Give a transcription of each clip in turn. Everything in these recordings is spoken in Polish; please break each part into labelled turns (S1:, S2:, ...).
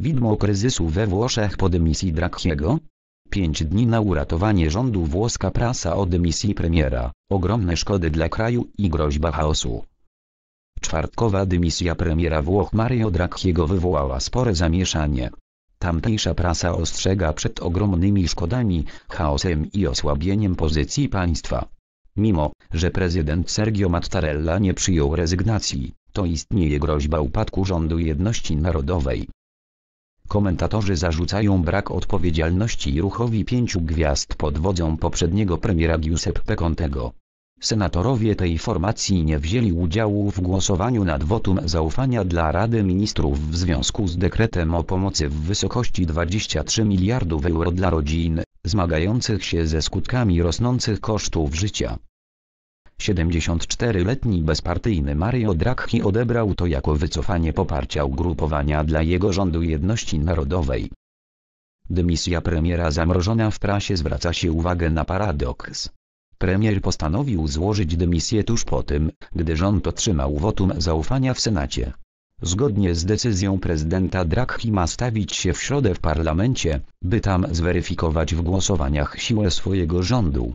S1: Widmo kryzysu we Włoszech po dymisji Drachiego? Pięć dni na uratowanie rządu włoska prasa o dymisji premiera, ogromne szkody dla kraju i groźba chaosu. Czwartkowa dymisja premiera Włoch Mario Drachiego wywołała spore zamieszanie. Tamtejsza prasa ostrzega przed ogromnymi szkodami, chaosem i osłabieniem pozycji państwa. Mimo, że prezydent Sergio Mattarella nie przyjął rezygnacji, to istnieje groźba upadku rządu jedności narodowej. Komentatorzy zarzucają brak odpowiedzialności ruchowi pięciu gwiazd pod wodzą poprzedniego premiera Giuseppe Contego. Senatorowie tej formacji nie wzięli udziału w głosowaniu nad wotum zaufania dla Rady Ministrów w związku z dekretem o pomocy w wysokości 23 miliardów euro dla rodzin, zmagających się ze skutkami rosnących kosztów życia. 74-letni bezpartyjny Mario Draghi odebrał to jako wycofanie poparcia ugrupowania dla jego rządu jedności narodowej. Dymisja premiera zamrożona w prasie zwraca się uwagę na paradoks. Premier postanowił złożyć dymisję tuż po tym, gdy rząd otrzymał wotum zaufania w Senacie. Zgodnie z decyzją prezydenta Draghi ma stawić się w środę w parlamencie, by tam zweryfikować w głosowaniach siłę swojego rządu.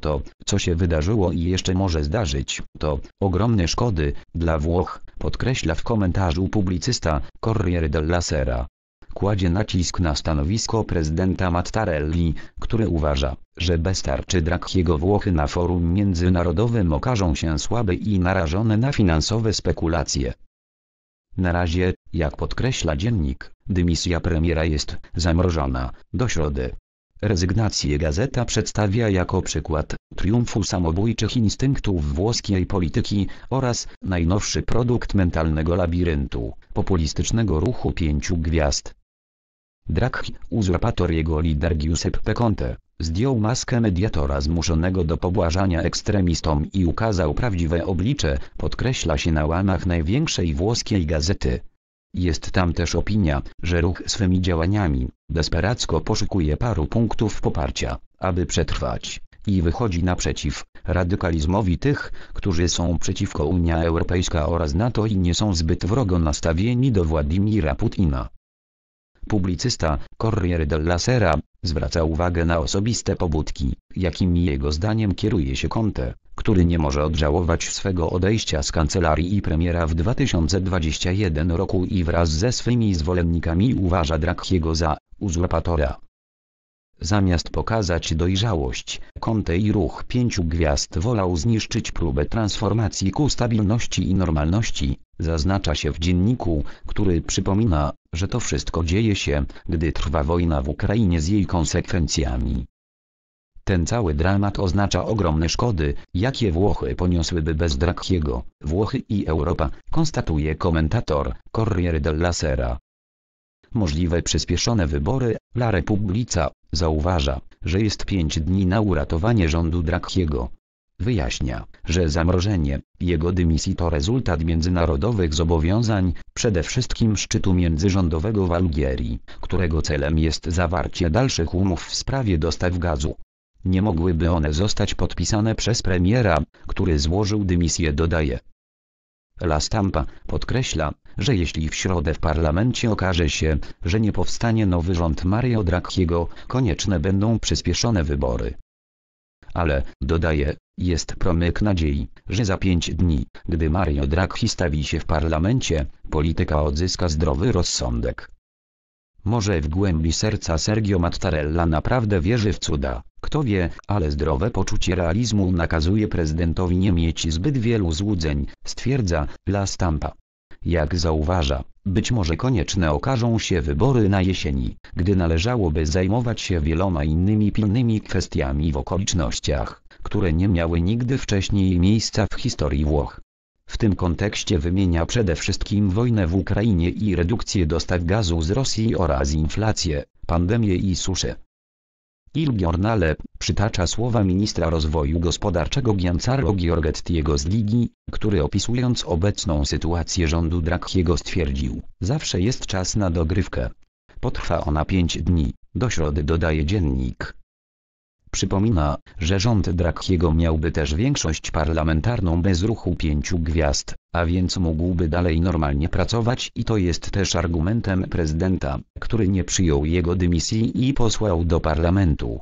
S1: To, co się wydarzyło i jeszcze może zdarzyć, to ogromne szkody dla Włoch, podkreśla w komentarzu publicysta Corriere della Sera kładzie nacisk na stanowisko prezydenta Mattarelli, który uważa, że bez tarczy Drakiego Włochy na forum międzynarodowym okażą się słabe i narażone na finansowe spekulacje. Na razie, jak podkreśla dziennik, dymisja premiera jest zamrożona do środy. Rezygnację gazeta przedstawia jako przykład triumfu samobójczych instynktów włoskiej polityki oraz najnowszy produkt mentalnego labiryntu populistycznego ruchu pięciu gwiazd. Draghi, uzurpator jego lider Giuseppe Conte, zdjął maskę mediatora zmuszonego do pobłażania ekstremistom i ukazał prawdziwe oblicze, podkreśla się na łamach największej włoskiej gazety. Jest tam też opinia, że ruch swymi działaniami desperacko poszukuje paru punktów poparcia, aby przetrwać, i wychodzi naprzeciw radykalizmowi tych, którzy są przeciwko Unia Europejska oraz NATO i nie są zbyt wrogo nastawieni do Władimira Putina. Publicysta Corriere della Sera zwraca uwagę na osobiste pobudki, jakimi jego zdaniem kieruje się Conte, który nie może odżałować swego odejścia z kancelarii i premiera w 2021 roku i wraz ze swymi zwolennikami uważa Drakiego za uzurpatora. Zamiast pokazać dojrzałość, kąte i ruch pięciu gwiazd wolał zniszczyć próbę transformacji ku stabilności i normalności, zaznacza się w dzienniku, który przypomina, że to wszystko dzieje się, gdy trwa wojna w Ukrainie z jej konsekwencjami. Ten cały dramat oznacza ogromne szkody, jakie Włochy poniosłyby bez Drakiego, Włochy i Europa, konstatuje komentator Corriere della Sera możliwe przyspieszone wybory, La Republica, zauważa, że jest pięć dni na uratowanie rządu Drakiego. Wyjaśnia, że zamrożenie jego dymisji to rezultat międzynarodowych zobowiązań, przede wszystkim szczytu międzyrządowego w Algierii, którego celem jest zawarcie dalszych umów w sprawie dostaw gazu. Nie mogłyby one zostać podpisane przez premiera, który złożył dymisję dodaje. La Stampa podkreśla, że jeśli w środę w parlamencie okaże się, że nie powstanie nowy rząd Mario Draghiego, konieczne będą przyspieszone wybory. Ale, dodaje, jest promyk nadziei, że za pięć dni, gdy Mario Draghi stawi się w parlamencie, polityka odzyska zdrowy rozsądek. Może w głębi serca Sergio Mattarella naprawdę wierzy w cuda, kto wie, ale zdrowe poczucie realizmu nakazuje prezydentowi nie mieć zbyt wielu złudzeń, stwierdza La Stampa. Jak zauważa, być może konieczne okażą się wybory na jesieni, gdy należałoby zajmować się wieloma innymi pilnymi kwestiami w okolicznościach, które nie miały nigdy wcześniej miejsca w historii Włoch. W tym kontekście wymienia przede wszystkim wojnę w Ukrainie i redukcję dostaw gazu z Rosji oraz inflację, pandemię i suszę. Il-Giornale przytacza słowa ministra rozwoju gospodarczego Giancarlo Giorgettiego z Ligi, który opisując obecną sytuację rządu Drakiego stwierdził, zawsze jest czas na dogrywkę. Potrwa ona pięć dni, do środy dodaje dziennik. Przypomina, że rząd Drakiego miałby też większość parlamentarną bez ruchu pięciu gwiazd, a więc mógłby dalej normalnie pracować i to jest też argumentem prezydenta, który nie przyjął jego dymisji i posłał do parlamentu.